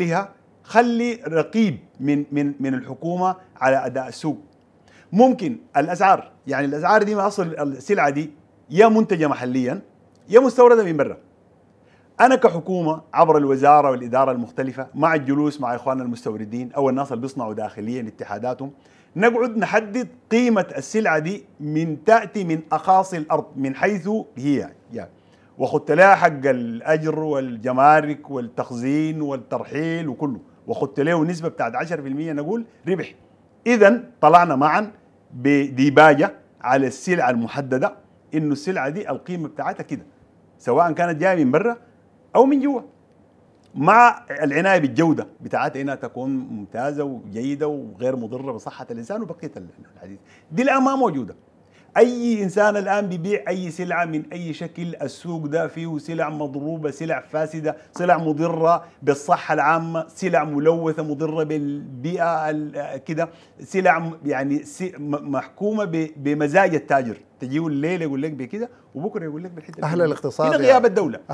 لها خلي رقيب من من من الحكومه على اداء السوق ممكن الاسعار يعني الاسعار دي ما اصل السلعه دي يا منتجه محليا يا مستورده من برا انا كحكومه عبر الوزاره والاداره المختلفه مع الجلوس مع اخواننا المستوردين او الناس اللي بيصنعوا داخليا اتحاداتهم نقعد نحدد قيمه السلعه دي من تاتي من اقاصي الارض من حيث هي يعني وخدت لها حق الاجر والجمارك والتخزين والترحيل وكله وخدت له نسبه بتاعت 10% نقول ربح اذا طلعنا معا بديباجه على السلعه المحدده انه السلعه دي القيمه بتاعتها كده سواء كانت جايه من برا او من جوا مع العنايه بالجوده بتاعتها انها تكون ممتازه وجيده وغير مضره بصحه الانسان وبقيه الحديث دي الان ما موجوده اي انسان الان بيبيع اي سلعه من اي شكل السوق ده فيه سلع مضروبه سلع فاسده سلع مضره بالصحه العامه سلع ملوثه مضره بالبيئه كده سلع يعني محكومه بمزاج التاجر تجيه الليله يقول لك بكده وبكره يقول لك بالحته اهل الاقتصاد هنا غياب يعني. الدوله